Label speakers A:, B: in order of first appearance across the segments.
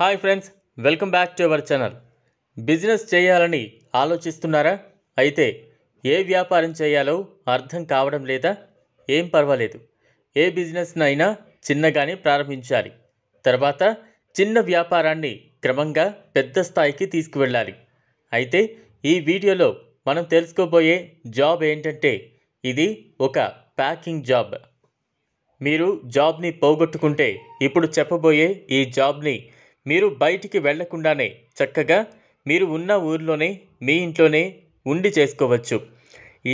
A: hi friends welcome back to our channel business చేయాలని ఆలోచిస్తున్నారా అయితే ఏ వ్యాపారం చేయాలో అర్థం కావడం లేదా ఏం పర్వాలేదు ఏ బిజినెస్నైనా చిన్నగానే ప్రారంభించాలి తర్వాత చిన్న వ్యాపారాన్ని క్రమంగా పెద్ద స్థాయికి తీసుకువెళ్ళాలి అయితే ఈ వీడియోలో మనం తెలుసుకోబోయే జాబ్ ఏంటంటే ఇది ఒక ప్యాకింగ్ జాబ్ మీరు జాబ్ని పోగొట్టుకుంటే ఇప్పుడు చెప్పబోయే ఈ జాబ్ని మీరు బయటికి వెళ్లకుండానే చక్కగా మీరు ఉన్న ఊర్లోనే మీ ఇంట్లోనే ఉండి చేసుకోవచ్చు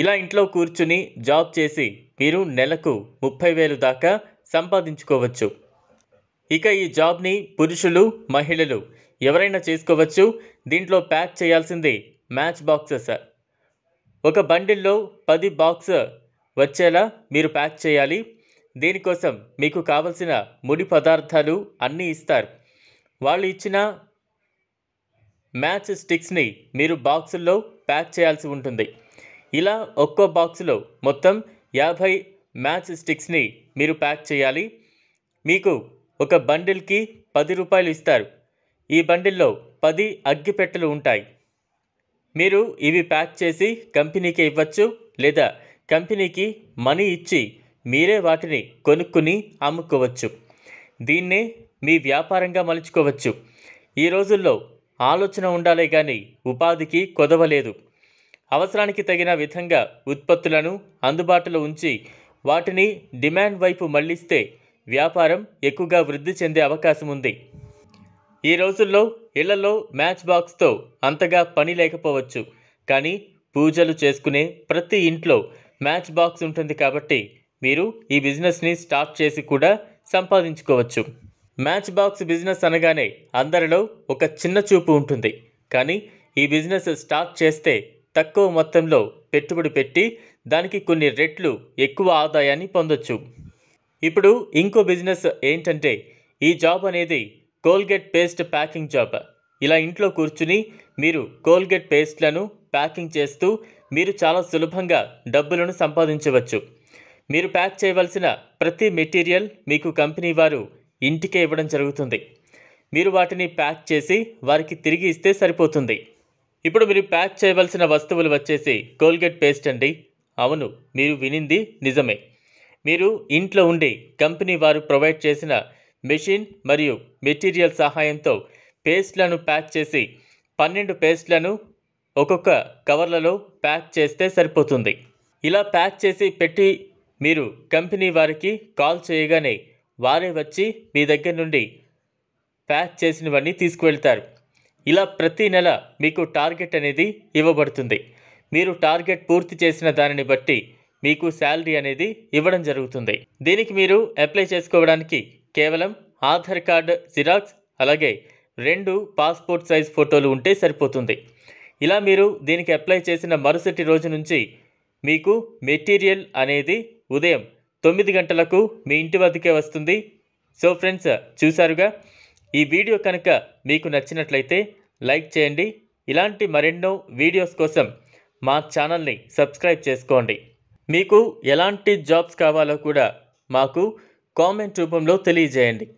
A: ఇలా ఇంట్లో కూర్చుని జాబ్ చేసి మీరు నెలకు ముప్పై వేలు దాకా సంపాదించుకోవచ్చు ఇక ఈ జాబ్ని పురుషులు మహిళలు ఎవరైనా చేసుకోవచ్చు దీంట్లో ప్యాక్ చేయాల్సింది మ్యాచ్ బాక్సెస్ ఒక బండిల్లో పది బాక్స్ వచ్చేలా మీరు ప్యాక్ చేయాలి దీనికోసం మీకు కావలసిన ముడి పదార్థాలు అన్నీ ఇస్తారు వాళ్ళు ఇచ్చిన మ్యాచ్ స్టిక్స్ని మీరు బాక్సుల్లో ప్యాక్ చేయాల్సి ఉంటుంది ఇలా ఒక్కో బాక్సులో మొత్తం యాభై మ్యాచ్ స్టిక్స్ని మీరు ప్యాక్ చేయాలి మీకు ఒక బండిల్కి పది రూపాయలు ఇస్తారు ఈ బండిల్లో పది అగ్గిపెట్టెలు ఉంటాయి మీరు ఇవి ప్యాక్ చేసి కంపెనీకి ఇవ్వచ్చు లేదా కంపెనీకి మనీ ఇచ్చి మీరే వాటిని కొనుక్కుని అమ్ముకోవచ్చు దీన్నే మీ వ్యాపారంగా మలుచుకోవచ్చు ఈ రోజుల్లో ఆలోచన ఉండాలే కానీ ఉపాధికి కొదవలేదు అవసరానికి తగిన విధంగా ఉత్పత్తులను అందుబాటులో ఉంచి వాటిని డిమాండ్ వైపు మళ్లిస్తే వ్యాపారం ఎక్కువగా వృద్ధి చెందే అవకాశం ఉంది ఈ రోజుల్లో ఇళ్లలో మ్యాచ్ బాక్స్తో అంతగా పని లేకపోవచ్చు కానీ పూజలు చేసుకునే ప్రతి ఇంట్లో మ్యాచ్ బాక్స్ ఉంటుంది కాబట్టి మీరు ఈ బిజినెస్ని స్టార్ట్ చేసి కూడా సంపాదించుకోవచ్చు మ్యాచ్ బాక్స్ బిజినెస్ అనగానే అందరిలో ఒక చిన్న చూపు ఉంటుంది కానీ ఈ బిజినెస్ స్టార్ట్ చేస్తే తక్కువ మొత్తంలో పెట్టుబడి పెట్టి దానికి కొన్ని రెట్లు ఎక్కువ ఆదాయాన్ని పొందొచ్చు ఇప్పుడు ఇంకో బిజినెస్ ఏంటంటే ఈ జాబ్ అనేది కోల్గేట్ పేస్ట్ ప్యాకింగ్ జాబ్ ఇలా ఇంట్లో కూర్చుని మీరు కోల్గేట్ పేస్ట్లను ప్యాకింగ్ చేస్తూ మీరు చాలా సులభంగా డబ్బులను సంపాదించవచ్చు మీరు ప్యాక్ చేయవలసిన ప్రతి మెటీరియల్ మీకు కంపెనీ వారు ఇంటికే ఇవ్వడం జరుగుతుంది మీరు వాటిని ప్యాక్ చేసి వారికి తిరిగి ఇస్తే సరిపోతుంది ఇప్పుడు మీరు ప్యాక్ చేయవలసిన వస్తువులు వచ్చేసి కోల్గేట్ పేస్ట్ అండి అవును మీరు వినింది నిజమే మీరు ఇంట్లో ఉండి కంపెనీ వారు ప్రొవైడ్ చేసిన మెషిన్ మరియు మెటీరియల్ సహాయంతో పేస్ట్లను ప్యాక్ చేసి పన్నెండు పేస్ట్లను ఒక్కొక్క కవర్లలో ప్యాక్ చేస్తే సరిపోతుంది ఇలా ప్యాక్ చేసి పెట్టి మీరు కంపెనీ వారికి కాల్ చేయగానే వారే వచ్చి మీ దగ్గర నుండి ప్యాక్ చేసినవన్నీ తీసుకువెళ్తారు ఇలా ప్రతి నెల మీకు టార్గెట్ అనేది ఇవ్వబడుతుంది మీరు టార్గెట్ పూర్తి చేసిన దానిని బట్టి మీకు శాలరీ అనేది ఇవ్వడం జరుగుతుంది దీనికి మీరు అప్లై చేసుకోవడానికి కేవలం ఆధార్ కార్డ్ జిరాక్స్ అలాగే రెండు పాస్పోర్ట్ సైజ్ ఫోటోలు ఉంటే సరిపోతుంది ఇలా మీరు దీనికి అప్లై చేసిన మరుసటి రోజు నుంచి మీకు మెటీరియల్ అనేది ఉదయం తొమ్మిది గంటలకు మీ ఇంటి వద్దకే వస్తుంది సో ఫ్రెండ్స్ చూసారుగా ఈ వీడియో కనుక మీకు నచ్చినట్లయితే లైక్ చేయండి ఇలాంటి మరెన్నో వీడియోస్ కోసం మా ఛానల్ని సబ్స్క్రైబ్ చేసుకోండి మీకు ఎలాంటి జాబ్స్ కావాలో కూడా మాకు కామెంట్ రూపంలో తెలియజేయండి